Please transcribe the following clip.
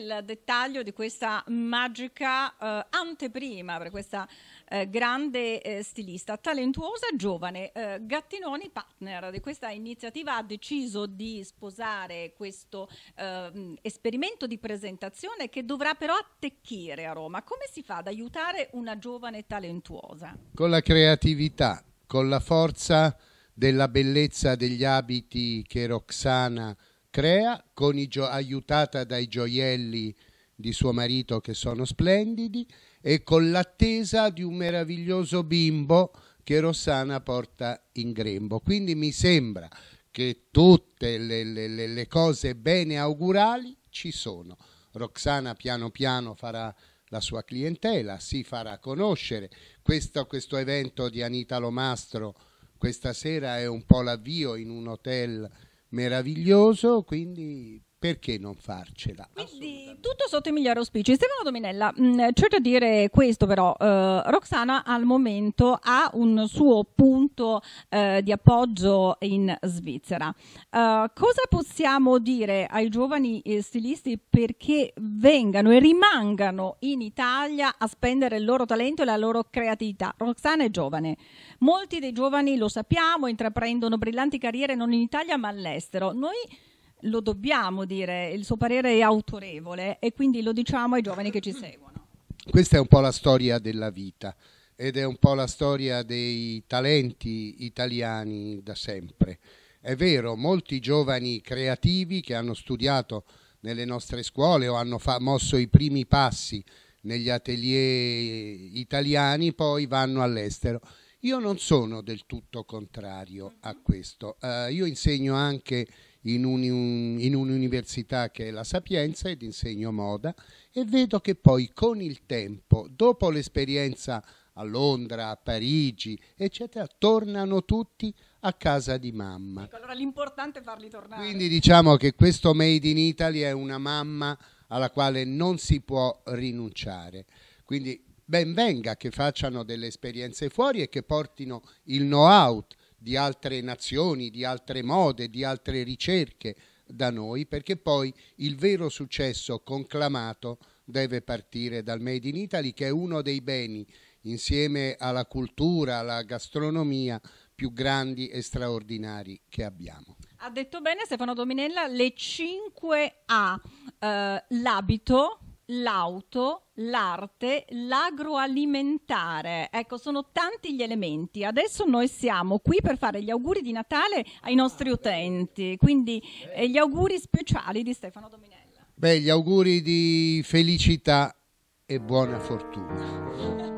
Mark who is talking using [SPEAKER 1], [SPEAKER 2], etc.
[SPEAKER 1] nel dettaglio di questa magica eh, anteprima per questa eh, grande eh, stilista, talentuosa, giovane. Eh, Gattinoni, partner di questa iniziativa, ha deciso di sposare questo ehm, esperimento di presentazione che dovrà però attecchire a Roma. Come si fa ad aiutare una giovane talentuosa?
[SPEAKER 2] Con la creatività, con la forza della bellezza degli abiti che Roxana crea, gio- aiutata dai gioielli di suo marito che sono splendidi e con l'attesa di un meraviglioso bimbo che Rossana porta in grembo. Quindi mi sembra che tutte le, le, le cose bene augurali ci sono. Roxana piano piano farà la sua clientela, si farà conoscere. Questo, questo evento di Anita Lomastro questa sera è un po' l'avvio in un hotel meraviglioso, quindi perché non farcela? Quindi
[SPEAKER 1] tutto sotto i migliori auspici. Stefano Dominella, mm, c'è da dire questo però, eh, Roxana al momento ha un suo punto eh, di appoggio in Svizzera. Eh, cosa possiamo dire ai giovani eh, stilisti perché vengano e rimangano in Italia a spendere il loro talento e la loro creatività? Roxana è giovane, molti dei giovani lo sappiamo, intraprendono brillanti carriere non in Italia ma all'estero. Noi lo dobbiamo dire, il suo parere è autorevole e quindi lo diciamo ai giovani che ci seguono.
[SPEAKER 2] Questa è un po' la storia della vita ed è un po' la storia dei talenti italiani da sempre. È vero, molti giovani creativi che hanno studiato nelle nostre scuole o hanno mosso i primi passi negli atelier italiani poi vanno all'estero. Io non sono del tutto contrario a questo. Uh, io insegno anche in, un, in un'università che è la Sapienza ed insegno moda e vedo che poi con il tempo, dopo l'esperienza a Londra, a Parigi, eccetera, tornano tutti a casa di mamma. Ecco,
[SPEAKER 1] allora l'importante è farli tornare.
[SPEAKER 2] Quindi diciamo che questo Made in Italy è una mamma alla quale non si può rinunciare. Quindi ben venga che facciano delle esperienze fuori e che portino il know-how di altre nazioni, di altre mode, di altre ricerche da noi, perché poi il vero successo conclamato deve partire dal Made in Italy, che è uno dei beni, insieme alla cultura, alla gastronomia, più grandi e straordinari che abbiamo.
[SPEAKER 1] Ha detto bene Stefano Dominella le 5A, eh, l'abito, l'auto, l'arte, l'agroalimentare. Ecco, sono tanti gli elementi. Adesso noi siamo qui per fare gli auguri di Natale ai nostri utenti, quindi eh, gli auguri speciali di Stefano Dominella.
[SPEAKER 2] Beh, gli auguri di felicità e buona fortuna.